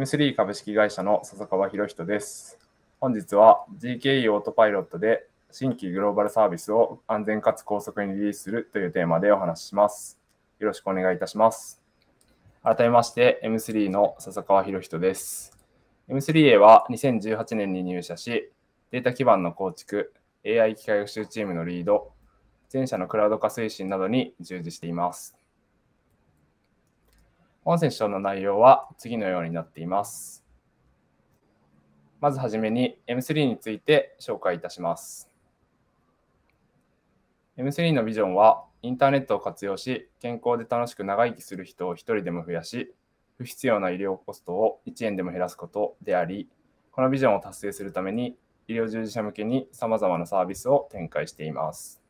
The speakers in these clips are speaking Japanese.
M3 株式会社の笹川博人です。本日は GKE オートパイロットで新規グローバルサービスを安全かつ高速にリリースするというテーマでお話しします。よろしくお願いいたします。改めまして M3 の笹川博人です。M3A は2018年に入社し、データ基盤の構築、AI 機械学習チームのリード、全社のクラウド化推進などに従事しています。本セッションの内容は次のようになっています。まずはじめに M3 について紹介いたします。M3 のビジョンは、インターネットを活用し、健康で楽しく長生きする人を1人でも増やし、不必要な医療コストを1円でも減らすことであり、このビジョンを達成するために、医療従事者向けに様々なサービスを展開しています。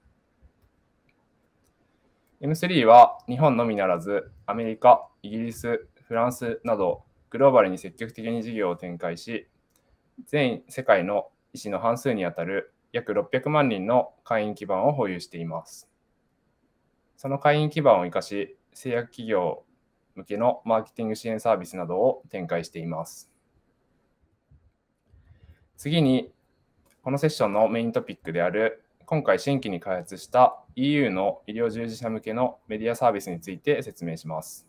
M3 は日本のみならず、アメリカ、イギリス、フランスなど、グローバルに積極的に事業を展開し、全世界の医師の半数にあたる約600万人の会員基盤を保有しています。その会員基盤を生かし、製薬企業向けのマーケティング支援サービスなどを展開しています。次に、このセッションのメイントピックである、今回新規に開発した EU の医療従事者向けのメディアサービスについて説明します。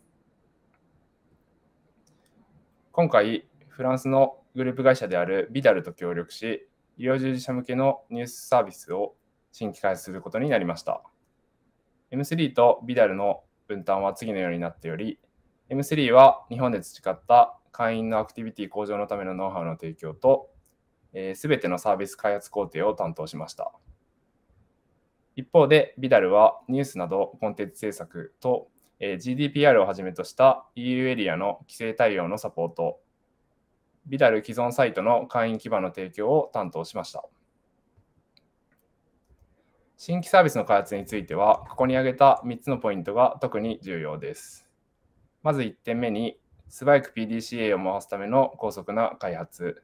今回、フランスのグループ会社であるビダルと協力し、医療従事者向けのニュースサービスを新規開発することになりました。M3 とビダルの分担は次のようになっており、M3 は日本で培った会員のアクティビティ向上のためのノウハウの提供と、す、えー、べ、てのサービス開発工程を担当しました。一方で、ビダルはニュースなどコンテンツ制作と、えー、GDPR をはじめとした EU エリアの規制対応のサポート、ビダル既存サイトの会員基盤の提供を担当しました。新規サービスの開発については、ここに挙げた3つのポイントが特に重要です。まず1点目に、素早く PDCA を回すための高速な開発。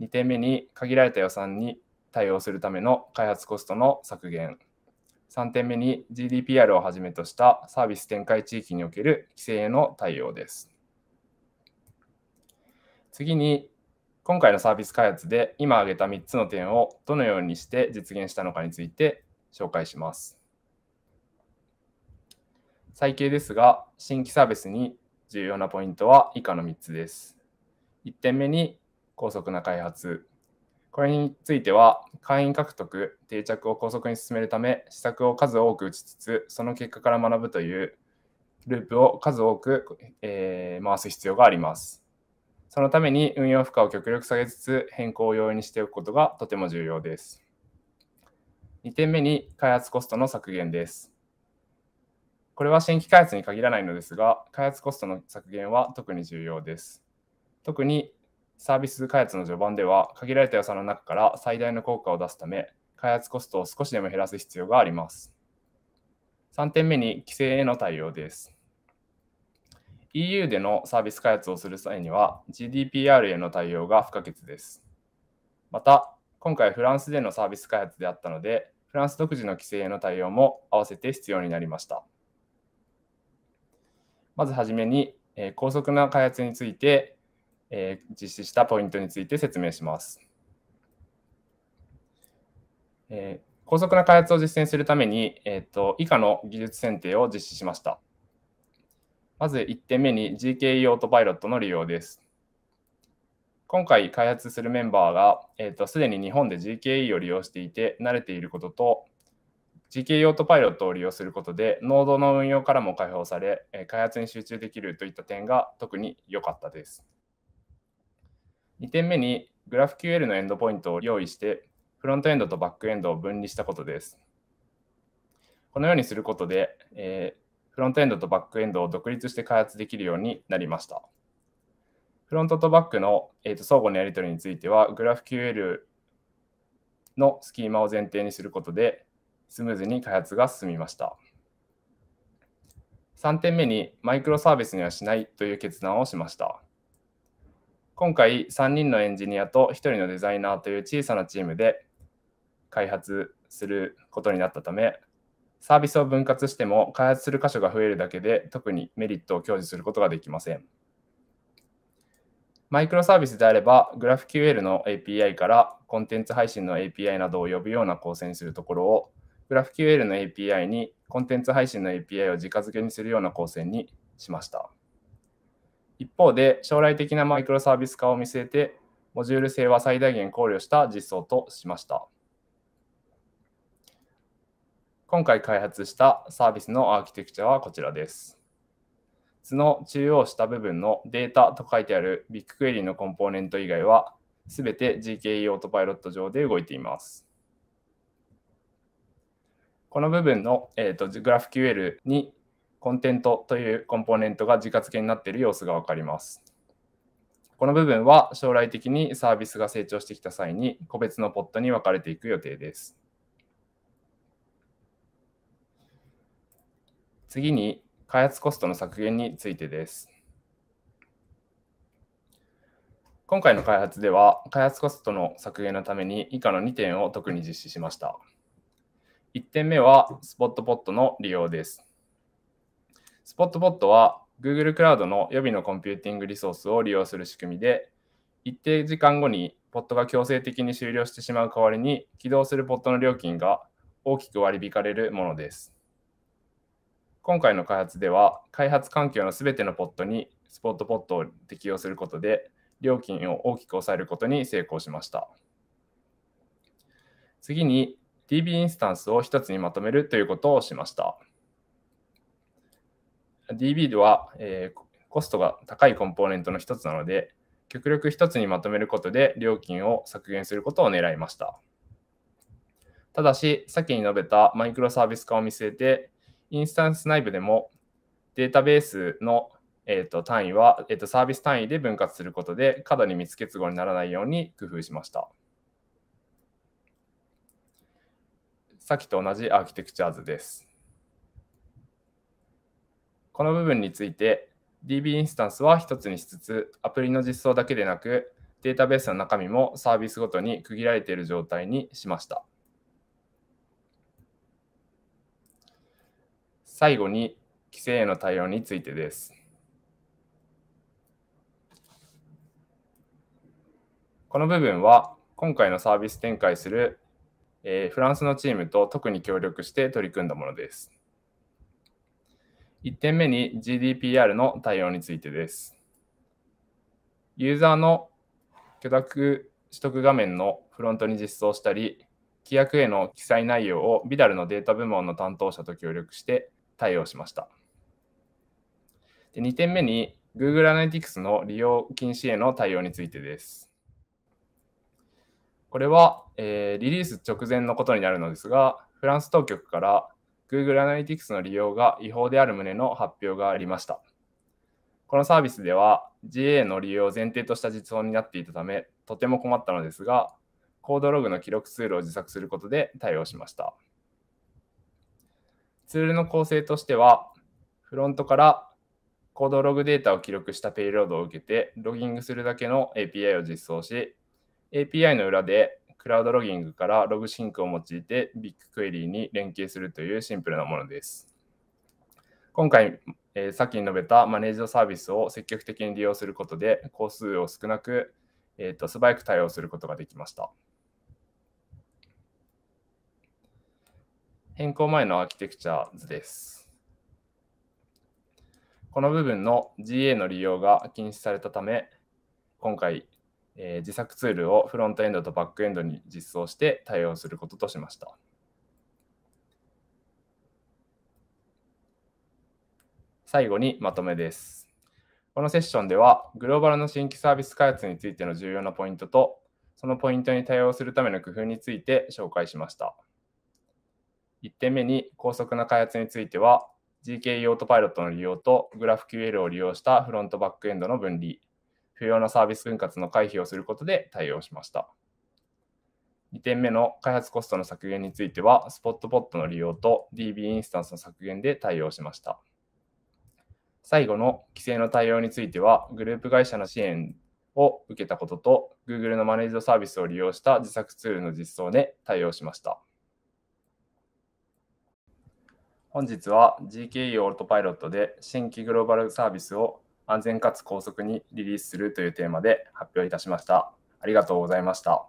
2点目に、限られた予算に対応するための開発コストの削減。3点目に GDPR をはじめとしたサービス展開地域における規制への対応です。次に、今回のサービス開発で今挙げた3つの点をどのようにして実現したのかについて紹介します。最軽ですが、新規サービスに重要なポイントは以下の3つです。1点目に高速な開発。これについては、会員獲得、定着を高速に進めるため、施策を数多く打ちつつ、その結果から学ぶというループを数多く、えー、回す必要があります。そのために運用負荷を極力下げつつ、変更を容易にしておくことがとても重要です。2点目に、開発コストの削減です。これは新規開発に限らないのですが、開発コストの削減は特に重要です。特にサービス開発の序盤では、限られた予算の中から最大の効果を出すため、開発コストを少しでも減らす必要があります。3点目に、規制への対応です。EU でのサービス開発をする際には GDPR への対応が不可欠です。また、今回フランスでのサービス開発であったので、フランス独自の規制への対応も合わせて必要になりました。まずはじめに、高速な開発についてえー、実施したポイントについて説明します。えー、高速な開発を実践するために、えーと、以下の技術選定を実施しました。まず1点目に GKE オートパイロットの利用です。今回開発するメンバーが、えーと、すでに日本で GKE を利用していて慣れていることと GKE オートパイロットを利用することでノードの運用からも解放され開発に集中できるといった点が特に良かったです。2点目に GraphQL のエンドポイントを用意して、フロントエンドとバックエンドを分離したことです。このようにすることで、えー、フロントエンドとバックエンドを独立して開発できるようになりました。フロントとバックの、えーと、相互のやり取りについては、GraphQL のスキーマを前提にすることで、スムーズに開発が進みました。3点目に、マイクロサービスにはしないという決断をしました。今回3人のエンジニアと1人のデザイナーという小さなチームで開発することになったためサービスを分割しても開発する箇所が増えるだけで特にメリットを享受することができませんマイクロサービスであれば GraphQL の API からコンテンツ配信の API などを呼ぶような構成にするところを GraphQL の API にコンテンツ配信の API を直付けにするような構成にしました。一方で、将来的なマイクロサービス化を見据えて、モジュール性は最大限考慮した実装としました。今回開発したサービスのアーキテクチャはこちらです。図の中央下部分のデータと書いてあるビッグクエリのコンポーネント以外は、すべて GKE オートパイロット上で動いています。この部分の、えーと、GraphQL にコンテントというコンポーネントが自家付けになっている様子が分かります。この部分は将来的にサービスが成長してきた際に個別のポットに分かれていく予定です。次に開発コストの削減についてです。今回の開発では開発コストの削減のために以下の2点を特に実施しました。1点目はスポットポットの利用です。スポットボットは Google クラウドの予備のコンピューティングリソースを利用する仕組みで、一定時間後にポットが強制的に終了してしまう代わりに、起動するポットの料金が大きく割り引かれるものです。今回の開発では、開発環境のすべてのポットにスポットポットを適用することで、料金を大きく抑えることに成功しました。次に DB インスタンスを1つにまとめるということをしました。DB は、えー、コストが高いコンポーネントの一つなので、極力一つにまとめることで料金を削減することを狙いました。ただし、先に述べたマイクロサービス化を見据えて、インスタンス内部でもデータベースの、えーと、単位は、えーと、サービス単位で分割することで過度に密結合にならないように工夫しました。さっきと同じアーキテクチャーズです。この部分について DB インスタンスは1つにしつつ、アプリの実装だけでなく、データベースの中身もサービスごとに区切られている状態にしました。最後に、規制への対応についてです。この部分は、今回のサービス展開する、えフランスのチームと特に協力して取り組んだものです。1点目に GDPR の対応についてです。ユーザーの許諾取得画面のフロントに実装したり、規約への記載内容をビダルのデータ部門の担当者と協力して対応しました。で2点目に Google Analytics の利用禁止への対応についてです。これは、えー、リリース直前のことになるのですが、フランス当局から Google Analytics の利用が違法である旨の発表がありました。このサービスでは GA の利用を前提とした実装になっていたため、とても困ったのですが、コードログの記録ツールを自作することで対応しました。ツールの構成としては、フロントからコードログデータを記録したペイロードを受けて、ロギングするだけの API を実装し、API の裏でクラウドロギングからログシンクを用いてビッグクエリーに連携するというシンプルなものです。今回、えー、さっき述べたマネージドサービスを積極的に利用することで、工数を少なく、えーと素早く対応することができました。変更前のアーキテクチャ図です。この部分の GA の利用が禁止されたため、今回えー、自作ツールをフロントエンドとバックエンドに実装して対応することとしました。最後にまとめです。このセッションでは、グローバルの新規サービス開発についての重要なポイントと、そのポイントに対応するための工夫について紹介しました。1点目に高速な開発については、GKE オートパイロットの利用と GraphQL を利用したフロントバックエンドの分離。不要なサービス分割の回避をすることで対応しました。2点目の開発コストの削減については、スポットポットの利用と DB インスタンスの削減で対応しました。最後の規制の対応については、グループ会社の支援を受けたことと、Google のマネージドサービスを利用した自作ツールの実装で対応しました。本日は GKE オートパイロットで新規グローバルサービスを安全かつ高速にリリースするというテーマで発表いたしました。ありがとうございました。